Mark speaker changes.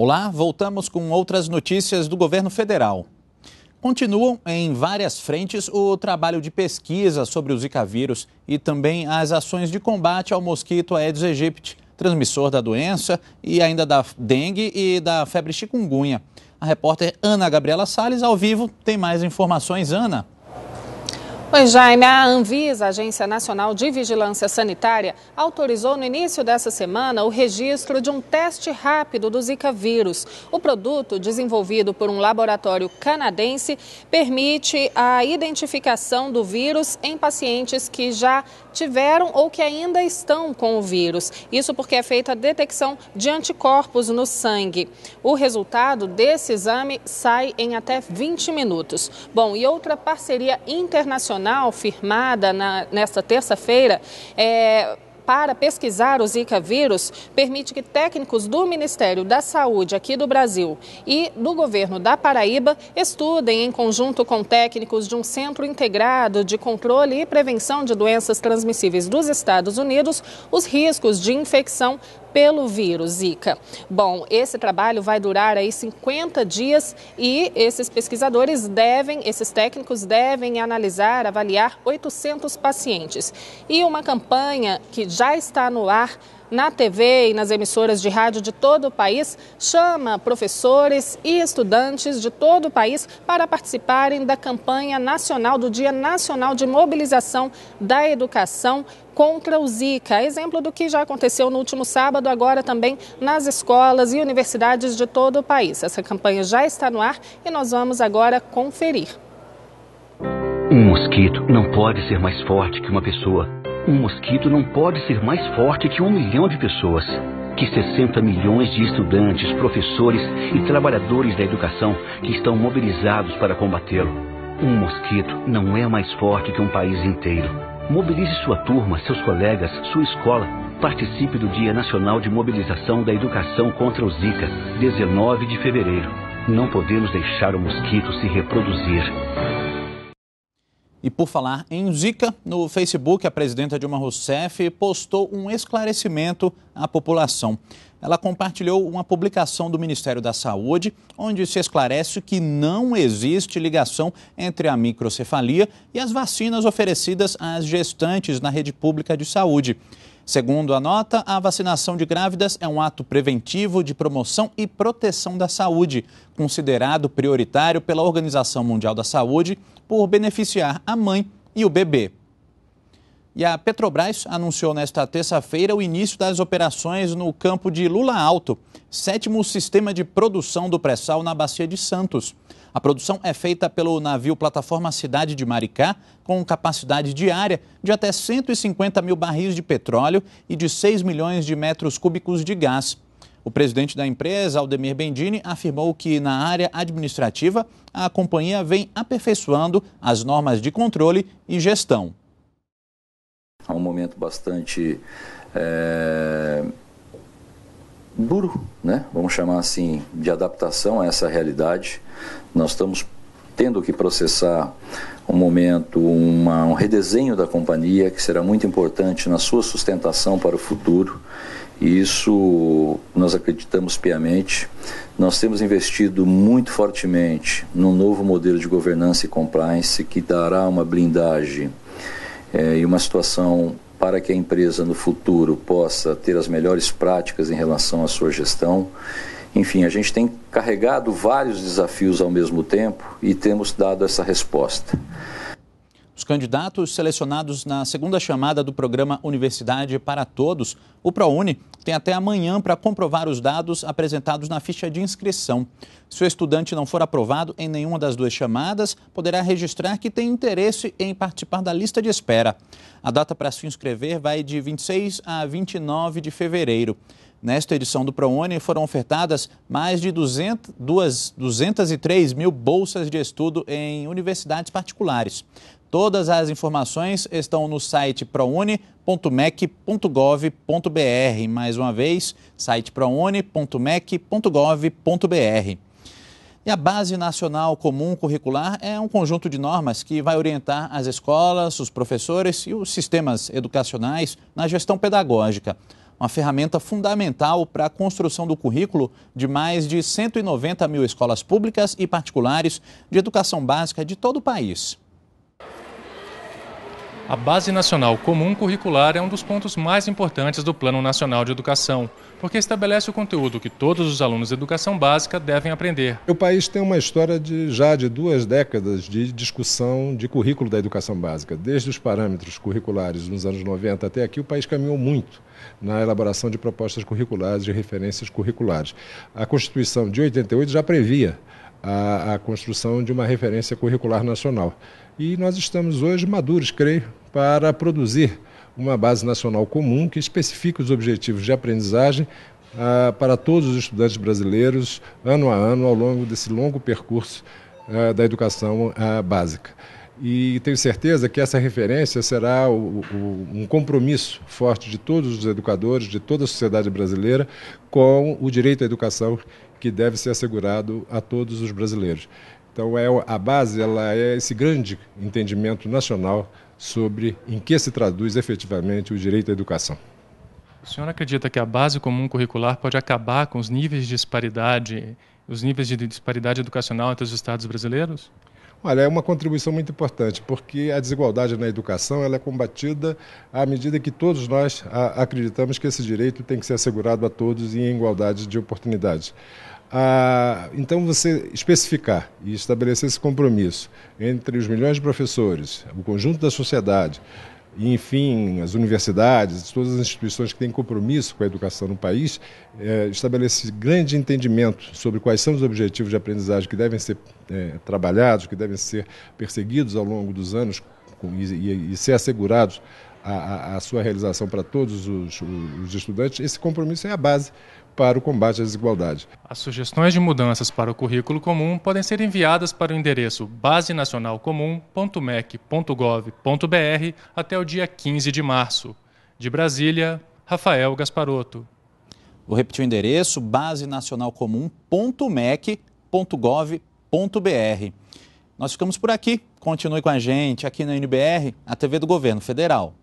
Speaker 1: Olá, voltamos com outras notícias do governo federal. Continuam em várias frentes o trabalho de pesquisa sobre o Zika vírus e também as ações de combate ao mosquito Aedes aegypti, transmissor da doença e ainda da dengue e da febre chikungunya. A repórter Ana Gabriela Sales ao vivo, tem mais informações. Ana.
Speaker 2: Oi, Jaime, a Anvisa, a Agência Nacional de Vigilância Sanitária, autorizou no início dessa semana o registro de um teste rápido do Zika vírus. O produto, desenvolvido por um laboratório canadense, permite a identificação do vírus em pacientes que já tiveram ou que ainda estão com o vírus. Isso porque é feita a detecção de anticorpos no sangue. O resultado desse exame sai em até 20 minutos. Bom, e outra parceria internacional nacional firmada na, nesta terça-feira é, para pesquisar o Zika vírus permite que técnicos do Ministério da Saúde aqui do Brasil e do governo da Paraíba estudem em conjunto com técnicos de um centro integrado de controle e prevenção de doenças transmissíveis dos Estados Unidos os riscos de infecção pelo vírus Zika. Bom, esse trabalho vai durar aí 50 dias e esses pesquisadores devem, esses técnicos devem analisar, avaliar 800 pacientes. E uma campanha que já está no ar na TV e nas emissoras de rádio de todo o país, chama professores e estudantes de todo o país para participarem da campanha nacional do Dia Nacional de Mobilização da Educação contra o Zika. Exemplo do que já aconteceu no último sábado, agora também nas escolas e universidades de todo o país. Essa campanha já está no ar e nós vamos agora conferir.
Speaker 1: Um mosquito não pode ser mais forte que uma pessoa. Um mosquito não pode ser mais forte que um milhão de pessoas. Que 60 milhões de estudantes, professores e trabalhadores da educação que estão mobilizados para combatê-lo. Um mosquito não é mais forte que um país inteiro. Mobilize sua turma, seus colegas, sua escola. Participe do Dia Nacional de Mobilização da Educação contra o Zika, 19 de fevereiro. Não podemos deixar o mosquito se reproduzir. E por falar em Zika, no Facebook, a presidenta Dilma Rousseff postou um esclarecimento à população. Ela compartilhou uma publicação do Ministério da Saúde, onde se esclarece que não existe ligação entre a microcefalia e as vacinas oferecidas às gestantes na rede pública de saúde. Segundo a nota, a vacinação de grávidas é um ato preventivo de promoção e proteção da saúde, considerado prioritário pela Organização Mundial da Saúde por beneficiar a mãe e o bebê. E a Petrobras anunciou nesta terça-feira o início das operações no campo de Lula Alto, sétimo sistema de produção do pré-sal na Bacia de Santos. A produção é feita pelo navio plataforma Cidade de Maricá, com capacidade diária de até 150 mil barris de petróleo e de 6 milhões de metros cúbicos de gás. O presidente da empresa, Aldemir Bendini, afirmou que na área administrativa a companhia vem aperfeiçoando as normas de controle e gestão a um momento bastante é, duro, né? vamos chamar assim, de adaptação a essa realidade. Nós estamos tendo que processar um momento, uma, um redesenho da companhia que será muito importante na sua sustentação para o futuro. E isso nós acreditamos piamente. Nós temos investido muito fortemente num novo modelo de governança e compliance que dará uma blindagem é, e uma situação para que a empresa no futuro possa ter as melhores práticas em relação à sua gestão. Enfim, a gente tem carregado vários desafios ao mesmo tempo e temos dado essa resposta. Os candidatos selecionados na segunda chamada do programa Universidade para Todos, o ProUni, tem até amanhã para comprovar os dados apresentados na ficha de inscrição. Se o estudante não for aprovado em nenhuma das duas chamadas, poderá registrar que tem interesse em participar da lista de espera. A data para se inscrever vai de 26 a 29 de fevereiro. Nesta edição do ProUni foram ofertadas mais de 200, 203 mil bolsas de estudo em universidades particulares. Todas as informações estão no site proune.mec.gov.br. Mais uma vez, site proune.mec.gov.br. E a Base Nacional Comum Curricular é um conjunto de normas que vai orientar as escolas, os professores e os sistemas educacionais na gestão pedagógica. Uma ferramenta fundamental para a construção do currículo de mais de 190 mil escolas públicas e particulares de educação básica de todo o país. A Base Nacional Comum Curricular é um dos pontos mais importantes do Plano Nacional de Educação, porque estabelece o conteúdo que todos os alunos de educação básica devem aprender.
Speaker 3: O país tem uma história de já de duas décadas de discussão de currículo da educação básica. Desde os parâmetros curriculares nos anos 90 até aqui, o país caminhou muito na elaboração de propostas curriculares, de referências curriculares. A Constituição de 88 já previa a, a construção de uma referência curricular nacional. E nós estamos hoje maduros, creio, para produzir uma base nacional comum que especifique os objetivos de aprendizagem ah, para todos os estudantes brasileiros, ano a ano, ao longo desse longo percurso ah, da educação ah, básica. E tenho certeza que essa referência será o, o, um compromisso forte de todos os educadores, de toda a sociedade brasileira, com o direito à educação que deve ser assegurado a todos os brasileiros. Então, é, a base ela é esse grande entendimento nacional sobre em que se traduz efetivamente o direito à educação.
Speaker 1: O senhor acredita que a base comum curricular pode acabar com os níveis de disparidade, os níveis de disparidade educacional entre os estados brasileiros?
Speaker 3: Olha, é uma contribuição muito importante, porque a desigualdade na educação ela é combatida à medida que todos nós ah, acreditamos que esse direito tem que ser assegurado a todos em igualdade de oportunidades. Ah, então, você especificar e estabelecer esse compromisso entre os milhões de professores, o conjunto da sociedade, e, enfim, as universidades, todas as instituições que têm compromisso com a educação no país, é, estabelece grande entendimento sobre quais são os objetivos de aprendizagem que devem ser é, trabalhados, que devem ser perseguidos ao longo dos anos e, e, e ser assegurados a, a sua realização para todos os, os estudantes, esse compromisso é a base para o combate à desigualdade.
Speaker 1: As sugestões de mudanças para o currículo comum podem ser enviadas para o endereço basenacionalcomum.mec.gov.br até o dia 15 de março. De Brasília, Rafael Gasparotto. Vou repetir o endereço basenacionalcomum.mec.gov.br. Nós ficamos por aqui. Continue com a gente aqui na NBR, a TV do Governo Federal.